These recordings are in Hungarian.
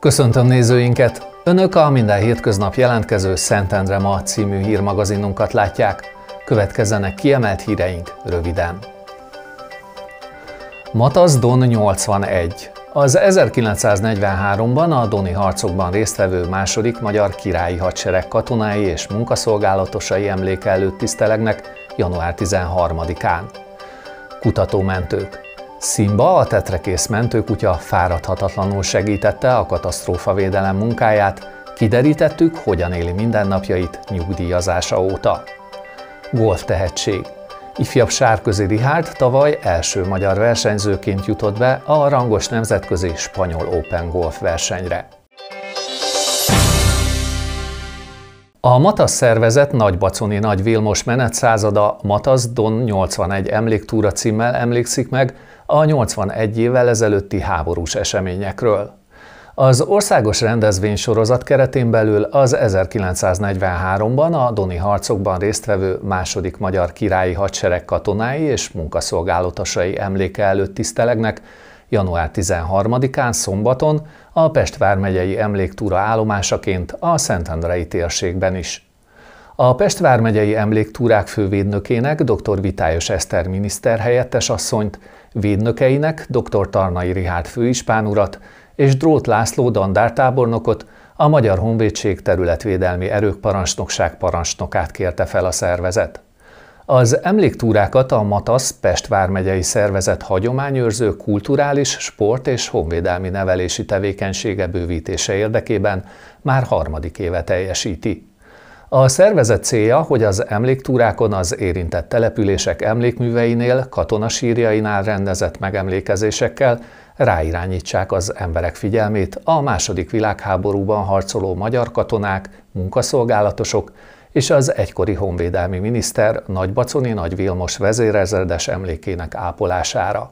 Köszöntöm nézőinket! Önök a minden hétköznap jelentkező Szentendre ma című hírmagazinunkat látják. Következzenek kiemelt híreink röviden. Matasz Don 81. Az 1943-ban a Doni harcokban résztvevő második magyar királyi hadsereg katonái és munkaszolgálatosai emléke előtt tisztelegnek január 13-án. Kutatómentők Szimba, a tetrekész mentőkutya fáradhatatlanul segítette a katasztrófavédelem munkáját, kiderítettük, hogyan éli mindennapjait nyugdíjazása óta. Golf tehetség. Ifjabb Sárközi Rihárd tavaly első magyar versenyzőként jutott be a rangos nemzetközi spanyol Open Golf versenyre. A Matasz szervezet Baconi Nagy Vilmos menetszázada Matasz Don 81 emléktúra címmel emlékszik meg a 81 évvel ezelőtti háborús eseményekről. Az országos rendezvény sorozat keretén belül az 1943-ban a Doni harcokban résztvevő második magyar királyi hadsereg katonái és munkaszolgálatosai emléke előtt tisztelegnek január 13-án szombaton a Pest vármegyei emléktúra állomásaként a Szentendrei térségben is. A Pest vármegyei emléktúrák fővédnökének dr. Vitályos Eszter miniszter helyettes asszonyt, védnökeinek dr. Tarnai Rihárd főispán urat és Drót László dandártábornokot, a Magyar Honvédség területvédelmi erők parancsnokság parancsnokát kérte fel a szervezet. Az emléktúrákat a MATASZ Pest vármegyei szervezet hagyományőrző kulturális, sport és honvédelmi nevelési tevékenysége bővítése érdekében már harmadik éve teljesíti. A szervezet célja, hogy az emléktúrákon az érintett települések emlékműveinél, katonasírjainál rendezett megemlékezésekkel ráirányítsák az emberek figyelmét a második világháborúban harcoló magyar katonák, munkaszolgálatosok és az egykori honvédelmi miniszter Nagybaconi Nagy Vilmos vezérezredes emlékének ápolására.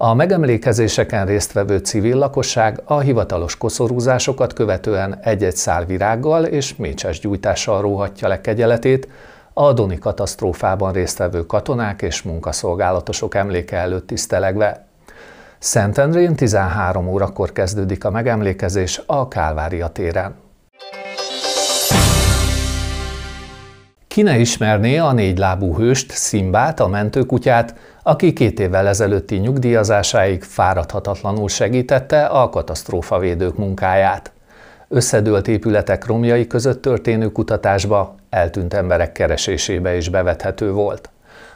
A megemlékezéseken résztvevő civil lakosság a hivatalos koszorúzásokat követően egy-egy szál virággal és mécses gyújtással róhatja le kegyeletét, a Doni katasztrófában résztvevő katonák és munkaszolgálatosok emléke előtt tisztelegve. Szentendrén 13 órakor kezdődik a megemlékezés a Kálvária téren. Ki ne ismerné a négylábú hőst, Szimbát, a mentőkutyát, aki két évvel ezelőtti nyugdíjazásáig fáradhatatlanul segítette a katasztrófavédők munkáját. Összedőlt épületek romjai között történő kutatásba, eltűnt emberek keresésébe is bevethető volt.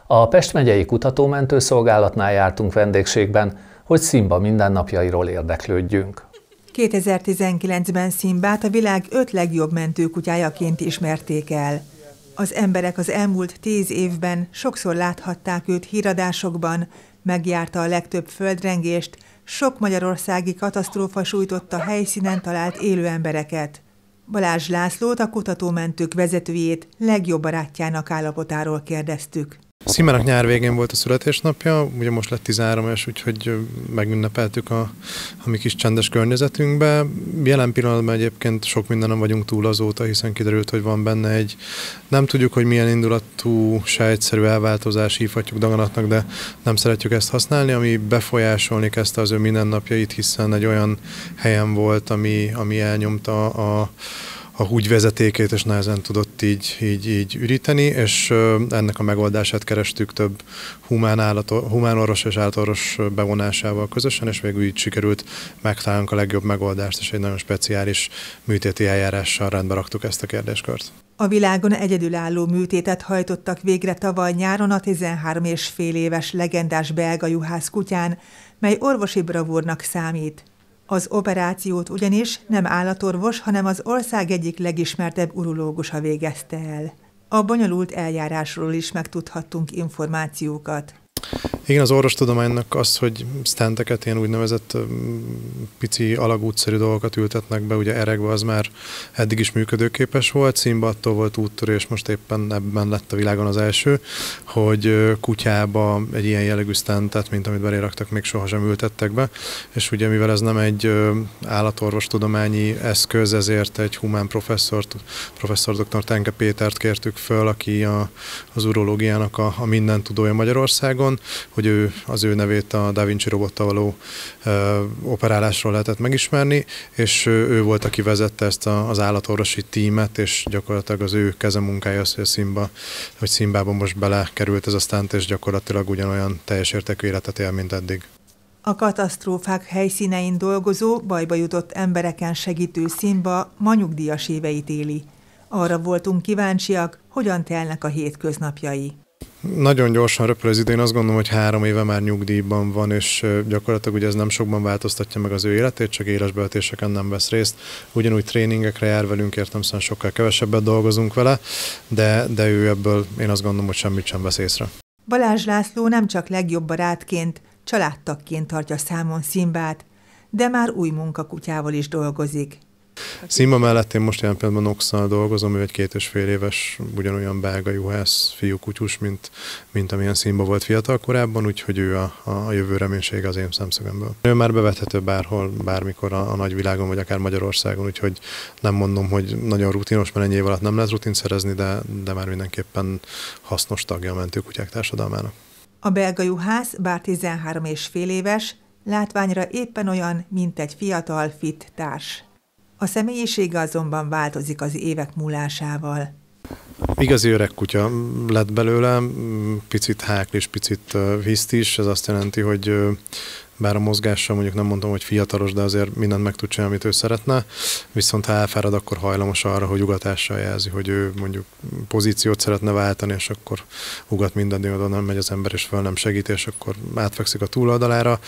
A Pest megyei kutatómentőszolgálatnál jártunk vendégségben, hogy Szimba mindennapjairól érdeklődjünk. 2019-ben Szimbát a világ öt legjobb mentőkutyájaként ismerték el. Az emberek az elmúlt tíz évben sokszor láthatták őt híradásokban, megjárta a legtöbb földrengést, sok magyarországi katasztrófa sújtotta helyszínen talált élő embereket. Balázs Lászlót, a kutatómentők vezetőjét legjobb barátjának állapotáról kérdeztük. Szimának nyár végén volt a születésnapja, ugye most lett 13 és úgyhogy megünnepeltük a, a mi kis csendes környezetünkbe. Jelen pillanatban egyébként sok mindenem vagyunk túl azóta, hiszen kiderült, hogy van benne egy, nem tudjuk, hogy milyen indulatú, se egyszerű elváltozás hívhatjuk daganatnak, de nem szeretjük ezt használni, ami befolyásolni kezdte az ő mindennapjait, hiszen egy olyan helyen volt, ami, ami elnyomta a, a a húgy vezetékét, és nehezen tudott így, így, így üríteni, és ennek a megoldását kerestük több humán, állato, humán orvos és állatorvos bevonásával közösen, és végül így sikerült megtalálnunk a legjobb megoldást, és egy nagyon speciális műtéti eljárással rendbe raktuk ezt a kérdéskört. A világon egyedülálló műtétet hajtottak végre tavaly nyáron a 13 és fél éves legendás belga juhász kutyán, mely orvosi bravúrnak számít. Az operációt ugyanis nem állatorvos, hanem az ország egyik legismertebb urológusa végezte el. A bonyolult eljárásról is megtudhattunk információkat. Igen, az orvostudománynak az, hogy stenteket, ilyen úgynevezett pici alagútszerű dolgokat ültetnek be, ugye eregve az már eddig is működőképes volt, színba attól volt úttörő, és most éppen ebben lett a világon az első, hogy kutyába egy ilyen jellegű stentet, mint amit raktak, még sohasem ültettek be, és ugye mivel ez nem egy állatorvostudományi eszköz, ezért egy humán professzort, professzor dr. Tenke Pétert kértük föl, aki a, az urológiának a, a minden tudója Magyarországon, Amazon, hogy ő az ő nevét a Da Vinci robottal való operálásról lehetett megismerni, és ő volt, aki vezette ezt az állatorvosi tímet, és gyakorlatilag az ő kezemunkája az, hogy a hogy színbába most belekerült ez a stent, és gyakorlatilag ugyanolyan teljes értékű életet él, mint eddig. A katasztrófák helyszínein dolgozó, bajba jutott embereken segítő színba manyugdíjas éveit éli. Arra voltunk kíváncsiak, hogyan telnek a hétköznapjai. Nagyon gyorsan röpül az idén, azt gondolom, hogy három éve már nyugdíjban van, és gyakorlatilag ugye ez nem sokban változtatja meg az ő életét, csak élesbevetéseken nem vesz részt. Ugyanúgy tréningekre jár velünk, értem szóval sokkal kevesebbet dolgozunk vele, de, de ő ebből én azt gondolom, hogy semmit sem vesz észre. Balázs László nem csak legjobb barátként, családtagként tartja számon színbát, de már új munkakutyával is dolgozik. Szimba mellett én most jelen pillanatban Noxnal dolgozom, ő egy két és fél éves ugyanolyan belga juhász fiú kutyus, mint, mint amilyen Szimba volt fiatal korábban, úgyhogy ő a, a jövő reménysége az én szemszögemből. Ő már bevethető bárhol, bármikor a, a nagyvilágon, vagy akár Magyarországon, úgyhogy nem mondom, hogy nagyon rutinos, mert ennyi év alatt nem lehet rutint szerezni, de, de már mindenképpen hasznos tagja a mentőkutyák társadalmának. A belga juhász, bár 13 és fél éves, látványra éppen olyan, mint egy fiatal, fit társ. A személyisége azonban változik az évek múlásával. Igazi öreg kutya lett belőle, picit háklis, picit hisztis, ez azt jelenti, hogy bár a mozgással mondjuk nem mondom, hogy fiatalos, de azért mindent meg tud csinálni, amit ő szeretne, viszont ha elfárad, akkor hajlamos arra, hogy ugatással jelzi, hogy ő mondjuk pozíciót szeretne váltani, és akkor ugat mindaddig, oda nem megy az ember, és föl nem segít, és akkor átfekszik a túloldalára.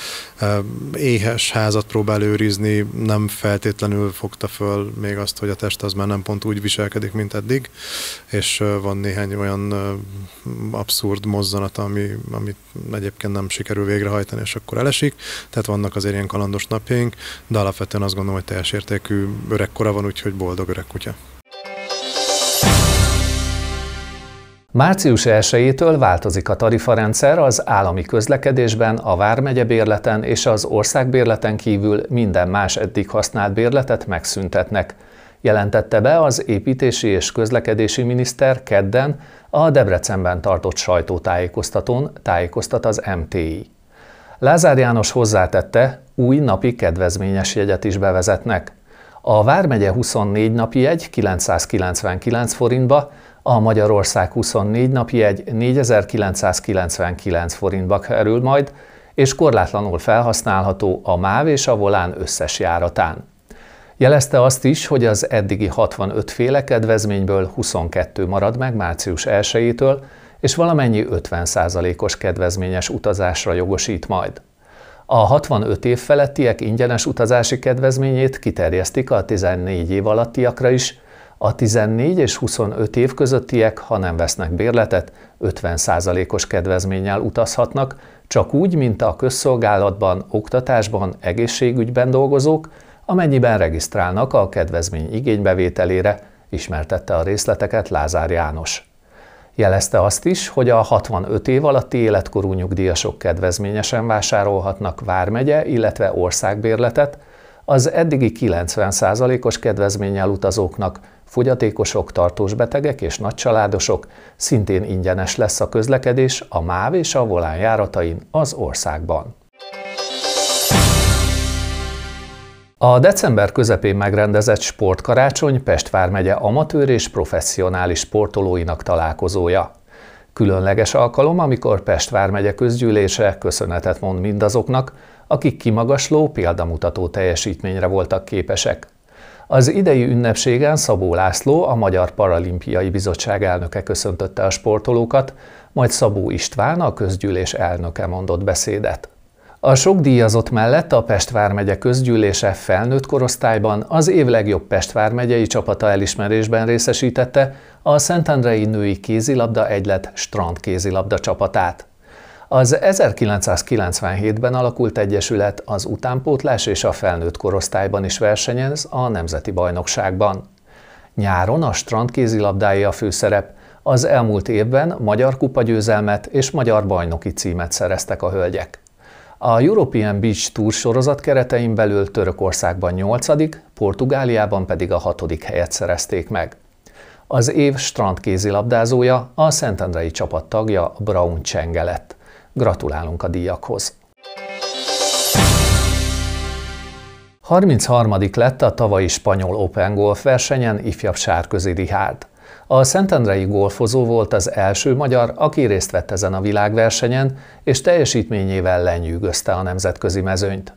Éhes házat próbál őrizni, nem feltétlenül fogta föl még azt, hogy a test az már nem pont úgy viselkedik, mint eddig, és van néhány olyan abszurd mozzanata, ami, amit egyébként nem sikerül végrehajtani, és akkor elesik tehát vannak azért ilyen kalandos napjaink, de alapvetően azt gondolom, hogy teljes értékű öregkora van, úgyhogy boldog öreg kutya. Március 1-től változik a tarifarendszer az állami közlekedésben, a Vármegye bérleten és az országbérleten kívül minden más eddig használt bérletet megszüntetnek. Jelentette be az építési és közlekedési miniszter kedden a Debrecenben tartott sajtótájékoztatón tájékoztat az MTI. Lázár János hozzátette, új napi kedvezményes jegyet is bevezetnek. A Vármegye 24 napi jegy 999 forintba, a Magyarország 24 napi jegy 4999 forintba kerül majd, és korlátlanul felhasználható a MÁV és a Volán összes járatán. Jelezte azt is, hogy az eddigi 65 féle kedvezményből 22 marad meg március 1-től, és valamennyi 50%-os kedvezményes utazásra jogosít majd. A 65 év felettiek ingyenes utazási kedvezményét kiterjesztik a 14 év alattiakra is, a 14 és 25 év közöttiek, ha nem vesznek bérletet, 50%-os kedvezménnyel utazhatnak, csak úgy, mint a közszolgálatban, oktatásban, egészségügyben dolgozók, amennyiben regisztrálnak a kedvezmény igénybevételére, ismertette a részleteket Lázár János. Jelezte azt is, hogy a 65 év alatti életkorú nyugdíjasok kedvezményesen vásárolhatnak vármegye, illetve országbérletet, az eddigi 90%-os kedvezménnyel utazóknak, fogyatékosok, tartós betegek és nagycsaládosok szintén ingyenes lesz a közlekedés a MÁV és a Volán járatain az országban. A december közepén megrendezett sportkarácsony Pest vármegye amatőr és professzionális sportolóinak találkozója. Különleges alkalom, amikor Pest vármegye közgyűlése köszönetet mond mindazoknak, akik kimagasló, példamutató teljesítményre voltak képesek. Az idei ünnepségen Szabó László, a Magyar Paralimpiai Bizottság elnöke köszöntötte a sportolókat, majd Szabó István, a közgyűlés elnöke mondott beszédet. A sok díjazott mellett a Pest vármegye közgyűlése felnőtt korosztályban az év legjobb pestvármegyei csapata elismerésben részesítette a Szentendrei női kézilabda egylet strand kézilabda csapatát. Az 1997-ben alakult egyesület az utánpótlás és a felnőtt korosztályban is versenyez a nemzeti bajnokságban. Nyáron a strand kézilabdái a főszerep, az elmúlt évben magyar kupa győzelmet és magyar bajnoki címet szereztek a hölgyek. A European Beach Tour sorozat keretein belül Törökországban 8 Portugáliában pedig a 6 helyet szerezték meg. Az év strandkézilabdázója, a Szentendrei csapat tagja Braun Csenge lett. Gratulálunk a díjakhoz! 33. lett a tavalyi spanyol Open Golf versenyen ifjabb Sárközi Rihárd. A Szentendrei golfozó volt az első magyar, aki részt vett ezen a világversenyen, és teljesítményével lenyűgözte a nemzetközi mezőnyt.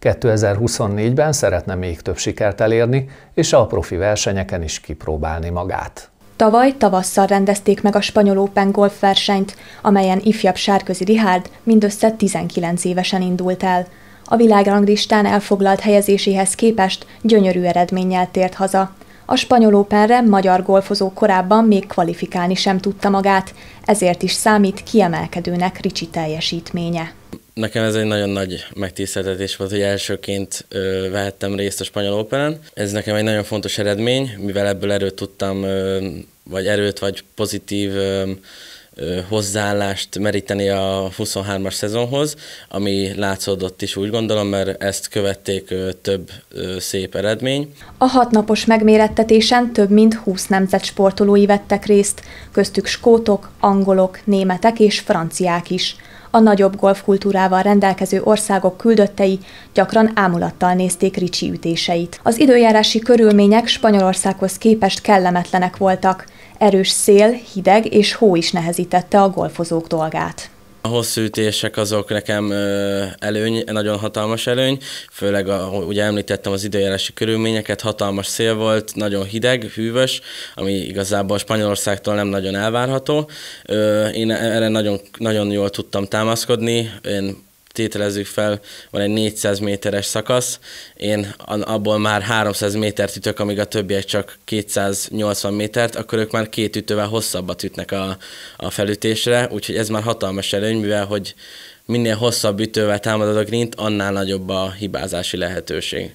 2024-ben szeretne még több sikert elérni, és a profi versenyeken is kipróbálni magát. Tavaly tavasszal rendezték meg a spanyol Open Golf versenyt, amelyen ifjabb Sárközi Rihárd mindössze 19 évesen indult el. A világranglistán elfoglalt helyezéséhez képest gyönyörű eredménnyel tért haza. A spanyol openre magyar golfozó korábban még kvalifikálni sem tudta magát, ezért is számít kiemelkedőnek Ricsi teljesítménye. Nekem ez egy nagyon nagy megtiszteltetés volt, hogy elsőként ö, vehettem részt a Spanyol Operen. Ez nekem egy nagyon fontos eredmény, mivel ebből erőt tudtam, ö, vagy erőt, vagy pozitív ö, hozzáállást meríteni a 23-as szezonhoz, ami látszódott is úgy gondolom, mert ezt követték több szép eredmény. A hatnapos megmérettetésen több mint 20 nemzet sportolói vettek részt, köztük skótok, angolok, németek és franciák is. A nagyobb golfkultúrával rendelkező országok küldöttei gyakran ámulattal nézték Ricsi ütéseit. Az időjárási körülmények Spanyolországhoz képest kellemetlenek voltak – Erős szél, hideg és hó is nehezítette a golfozók dolgát. A hosszú ütések azok nekem előny, nagyon hatalmas előny, főleg a, ugye említettem az időjárási körülményeket, hatalmas szél volt, nagyon hideg, hűvös, ami igazából Spanyolországtól nem nagyon elvárható. Én erre nagyon, nagyon jól tudtam támaszkodni, én tételezzük fel, van egy 400 méteres szakasz, én abból már 300 métert ütök, amíg a többiek csak 280 métert, akkor ők már két ütővel hosszabbat ütnek a, a felütésre, úgyhogy ez már hatalmas előny, mivel hogy minél hosszabb ütővel támadod a grint, annál nagyobb a hibázási lehetőség.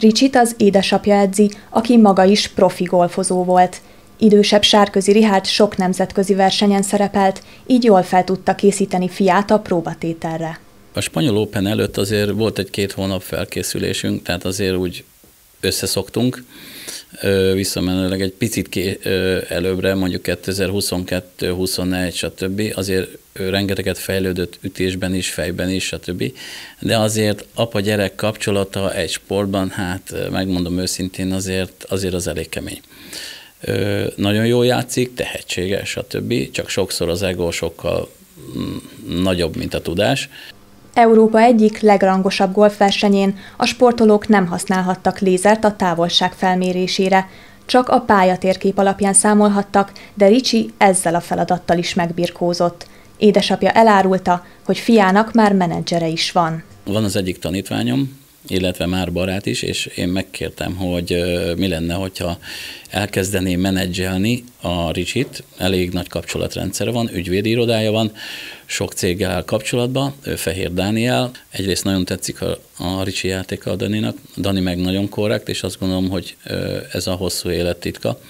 Ricsit az édesapja edzi, aki maga is profi golfozó volt. Idősebb sárközi Rihárd sok nemzetközi versenyen szerepelt, így jól fel tudta készíteni fiát a próbatételre. A spanyol Open előtt azért volt egy-két hónap felkészülésünk, tehát azért úgy összeszoktunk. Visszamenőleg egy picit ki, előbbre, mondjuk 2022, 21, stb. Azért rengeteget fejlődött ütésben is, fejben is, stb. De azért apa-gyerek kapcsolata egy sportban, hát megmondom őszintén, azért, azért az elég kemény. Ö, nagyon jól játszik, tehetséges, stb. Csak sokszor az ego sokkal mm, nagyobb, mint a tudás. Európa egyik legrangosabb golfversenyén a sportolók nem használhattak lézert a távolság felmérésére, csak a pályatérkép alapján számolhattak, de Ricsi ezzel a feladattal is megbirkózott. Édesapja elárulta, hogy fiának már menedzsere is van. Van az egyik tanítványom, illetve már barát is, és én megkértem, hogy mi lenne, hogyha elkezdené menedzselni a Ricsit, elég nagy kapcsolatrendszer van, ügyvédi irodája van, sok céggel áll kapcsolatban, ő Fehér Dániel, egyrészt nagyon tetszik a, a Ricsi játéka a Daninak, Dani meg nagyon korrekt, és azt gondolom, hogy ez a hosszú élet titka.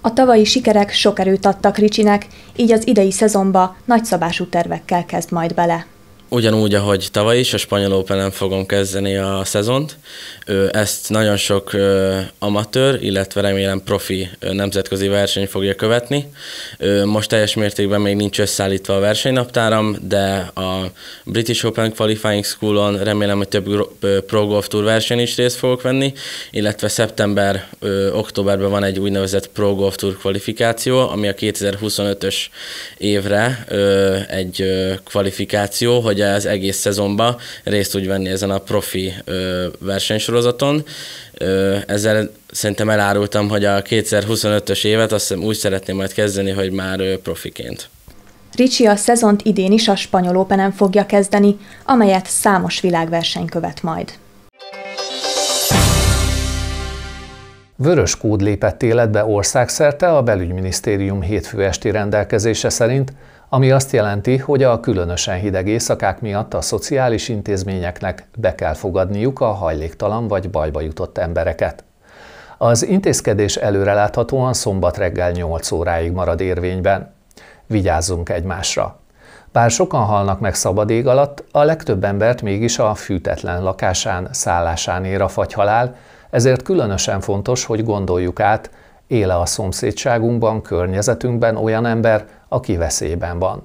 A tavalyi sikerek sok erőt adtak Ricsinek, így az idei szezonba nagyszabású tervekkel kezd majd bele ugyanúgy, ahogy tavaly is, a Spanyol open fogom kezdeni a szezont. Ezt nagyon sok amatőr, illetve remélem profi nemzetközi verseny fogja követni. Most teljes mértékben még nincs összeállítva a versenynaptáram, de a British Open Qualifying School-on remélem, hogy több Pro Golf Tour verseny is részt fogok venni, illetve szeptember, októberben van egy úgynevezett Pro Golf Tour kvalifikáció, ami a 2025-ös évre egy kvalifikáció, hogy ugye az egész szezonban részt tud venni ezen a profi ö, versenysorozaton. Ö, ezzel szerintem elárultam, hogy a 2025-ös évet azt hiszem úgy szeretném majd kezdeni, hogy már ö, profiként. Ricsi a szezont idén is a spanyol open fogja kezdeni, amelyet számos világverseny követ majd. Vörös kód lépett életbe országszerte a belügyminisztérium hétfő esti rendelkezése szerint, ami azt jelenti, hogy a különösen hideg éjszakák miatt a szociális intézményeknek be kell fogadniuk a hajléktalan vagy bajba jutott embereket. Az intézkedés előreláthatóan szombat reggel 8 óráig marad érvényben. Vigyázzunk egymásra! Bár sokan halnak meg szabad ég alatt, a legtöbb embert mégis a fűtetlen lakásán, szállásán ér a fagyhalál, ezért különösen fontos, hogy gondoljuk át, éle a szomszédságunkban, környezetünkben olyan ember, aki veszélyben van.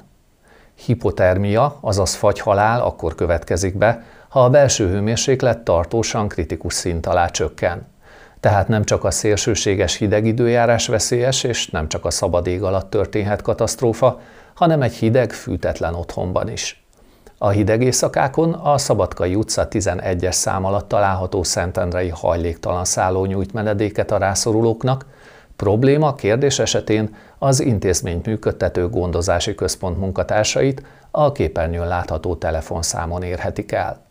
Hipotermia, azaz fagyhalál akkor következik be, ha a belső hőmérséklet tartósan kritikus szint alá csökken. Tehát nem csak a szélsőséges hideg időjárás veszélyes, és nem csak a szabad ég alatt történhet katasztrófa, hanem egy hideg, fűtetlen otthonban is. A hideg éjszakákon a Szabadkai utca 11-es szám alatt található Szentendrei hajléktalan szálló nyújt menedéket a rászorulóknak, Probléma, kérdés esetén az intézményt működtető gondozási központ munkatársait a képernyőn látható telefonszámon érhetik el.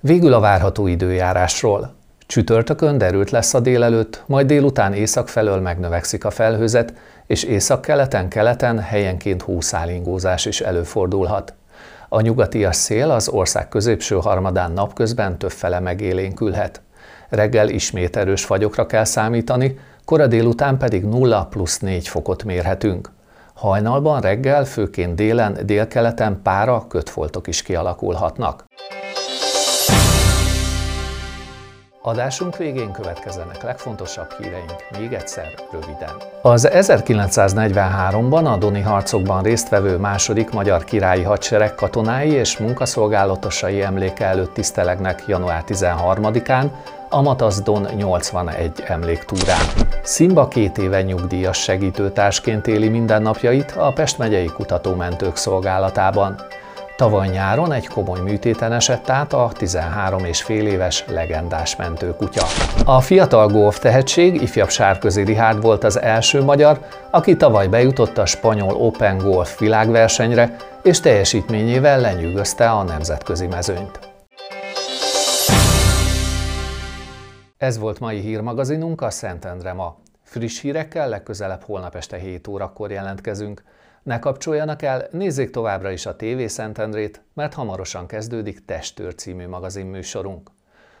Végül a várható időjárásról. Csütörtökön derült lesz a délelőtt, majd délután észak felől megnövekszik a felhőzet, és észak keleten keleten helyenként húszálingózás is előfordulhat. A nyugatias szél az ország középső harmadán napközben többfele megélénkülhet reggel ismét erős fagyokra kell számítani, kora délután pedig 0 plusz 4 fokot mérhetünk. Hajnalban, reggel, főként délen, délkeleten pára kötfoltok is kialakulhatnak. Adásunk végén következenek legfontosabb híreink, még egyszer röviden. Az 1943-ban a Doni harcokban résztvevő második magyar királyi hadsereg katonái és munkaszolgálatosai emléke előtt tisztelegnek január 13-án, Amatazdon 81 emléktúrán. Szimba két éve nyugdíjas segítőtársként éli mindennapjait a Pest megyei kutatómentők szolgálatában. Tavaly nyáron egy komoly műtéten esett át a 13 és fél éves legendás mentőkutya. A fiatal golf tehetség ifjabb Sárközi Rihárd volt az első magyar, aki tavaly bejutott a spanyol Open Golf világversenyre, és teljesítményével lenyűgözte a nemzetközi mezőnyt. Ez volt mai hírmagazinunk a Szentendre ma. Friss hírekkel legközelebb holnap este 7 órakor jelentkezünk. Ne kapcsoljanak el, nézzék továbbra is a TV Szentendrét, mert hamarosan kezdődik Testőr című magazinműsorunk.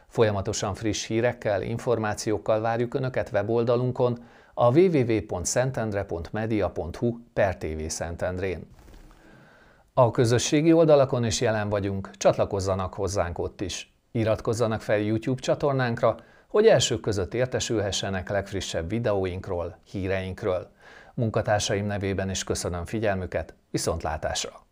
Folyamatosan friss hírekkel, információkkal várjuk Önöket weboldalunkon, a www.szentendre.media.hu per TV Szentendrén. A közösségi oldalakon is jelen vagyunk, csatlakozzanak hozzánk ott is. Iratkozzanak fel YouTube csatornánkra, hogy elsők között értesülhessenek legfrissebb videóinkról, híreinkről. Munkatársaim nevében is köszönöm figyelmüket, viszontlátásra!